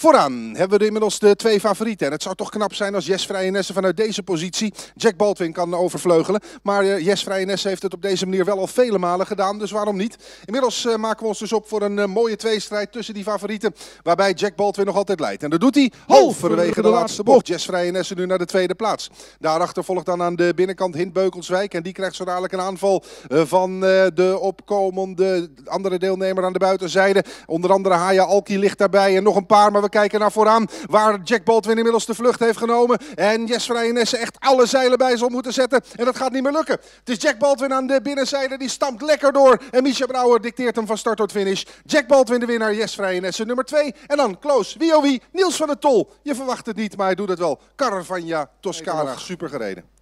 Vooraan hebben we inmiddels de twee favorieten. En het zou toch knap zijn als Jes Vrijenesse vanuit deze positie Jack Baldwin kan overvleugelen. Maar eh, Jes Vrijenesse heeft het op deze manier wel al vele malen gedaan, dus waarom niet? Inmiddels eh, maken we ons dus op voor een eh, mooie tweestrijd tussen die favorieten. Waarbij Jack Baldwin nog altijd leidt. En dat doet hij halverwege de laatste bocht. Jes Vrijenesse nu naar de tweede plaats. Daarachter volgt dan aan de binnenkant Hint Beukelswijk. En die krijgt zo dadelijk een aanval van de opkomende andere deelnemer aan de buitenzijde. Onder andere Haya Alki ligt daarbij en nog een paar. Maar we kijken naar vooraan. Waar Jack Baldwin inmiddels de vlucht heeft genomen. En Jes Vrijenesse echt alle zeilen bij zal moeten zetten. En dat gaat niet meer lukken. Het is Jack Baldwin aan de binnenzijde. Die stampt lekker door. En Micha Brouwer dicteert hem van start tot finish. Jack Baldwin de winnaar. Jes Vrijenesse nummer 2. En dan Kloos, oh wie Niels van der Tol. Je verwacht het niet, maar hij doet het wel. Caravagna Toscana. Super gereden.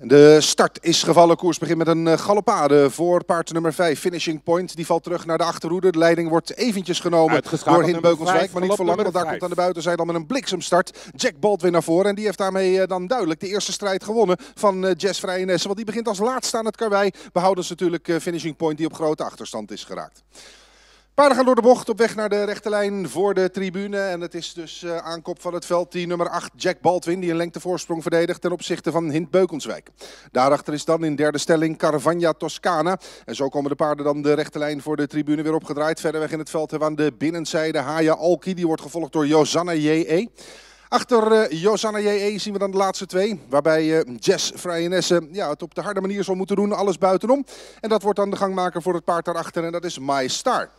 De start is gevallen. Koers begint met een eh, galopade voor paard nummer 5. Finishing point. Die valt terug naar de achterhoede. De leiding wordt eventjes genomen door Hint Beukelswijk. Maar niet voor lang, want daar komt aan de buitenzijde al met een bliksemstart. Jack Baldwin naar voren. En die heeft daarmee eh, dan duidelijk de eerste strijd gewonnen van eh, Jess Vrijenessen. Want die begint als laatste aan het karwei. Behouden ze natuurlijk finishing point die op grote achterstand is geraakt. Paarden gaan door de bocht op weg naar de rechterlijn voor de tribune. En het is dus uh, aankoop van het veld die nummer 8 Jack Baldwin... die een lengtevoorsprong verdedigt ten opzichte van Hint Beukenswijk. Daarachter is dan in derde stelling Caravagna Toscana. En zo komen de paarden dan de rechterlijn voor de tribune weer opgedraaid. Verder weg in het veld hebben we aan de binnenzijde Haya Alki. Die wordt gevolgd door Josanna J.E. Achter uh, eh, Josanna JE zien we dan de laatste twee. Waarbij uh, Jess Vrijenesse ja, het op de harde manier zal moeten doen. Alles buitenom. En dat wordt dan de gangmaker voor het paard daarachter. En dat is My Star.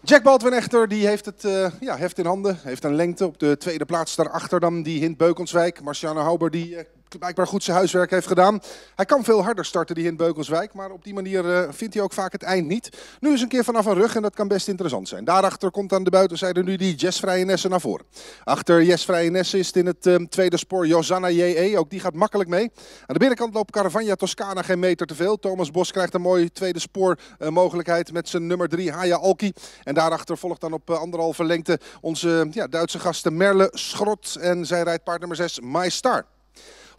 Jack Baldwin echter, die heeft het eh, ja, heft in handen. Heeft een lengte op de tweede plaats daarachter dan die Hint Beukenswijk. Marciana Hauber die blijkbaar goed zijn huiswerk heeft gedaan. Hij kan veel harder starten, die in Beukelswijk. Maar op die manier eh, vindt hij ook vaak het eind niet. Nu is een keer vanaf een rug en dat kan best interessant zijn. Daarachter komt aan de buitenzijde nu die Jess Nesse naar voren. Achter Jess Nesse is in het ehm, tweede spoor Josanna J.E. Ook die gaat makkelijk mee. Aan de binnenkant loopt Caravagna Toscana geen meter te veel. Thomas Bos krijgt een mooie tweede spoor eh, mogelijkheid met zijn nummer 3 Haya Alki. En daarachter volgt dan op eh, anderhalve lengte onze ja, Duitse gasten Merle Schrot. En zij rijdt paard nummer 6 My Star.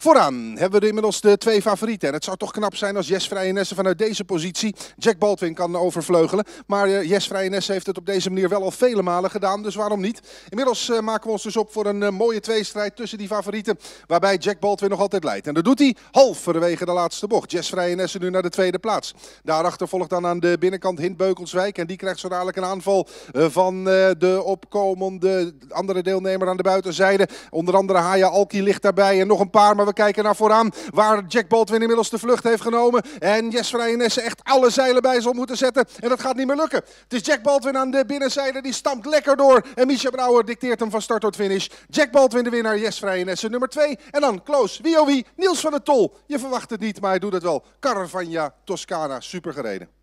Vooraan hebben we inmiddels de twee favorieten. En het zou toch knap zijn als Jes Vrijenessen vanuit deze positie Jack Baldwin kan overvleugelen. Maar eh, Jes Vrijenessen heeft het op deze manier wel al vele malen gedaan, dus waarom niet? Inmiddels eh, maken we ons dus op voor een eh, mooie tweestrijd tussen die favorieten. Waarbij Jack Baldwin nog altijd leidt. En dat doet hij halverwege de laatste bocht. Jess Vrijenessen nu naar de tweede plaats. Daarachter volgt dan aan de binnenkant Hint Beukelswijk. En die krijgt zo dadelijk een aanval van de opkomende andere deelnemer aan de buitenzijde. Onder andere Haya Alki ligt daarbij en nog een paar. Maar we kijken naar vooraan. Waar Jack Baldwin inmiddels de vlucht heeft genomen. En Jesper echt alle zeilen bij zal moeten zetten. En dat gaat niet meer lukken. Het is Jack Baldwin aan de binnenzijde. Die stampt lekker door. En Micha Brouwer dicteert hem van start tot finish. Jack Baldwin de winnaar. Jesper nummer 2. En dan Kloos, oh wie Niels van der Tol. Je verwacht het niet, maar hij doet het wel. Caravagna Toscana, super gereden.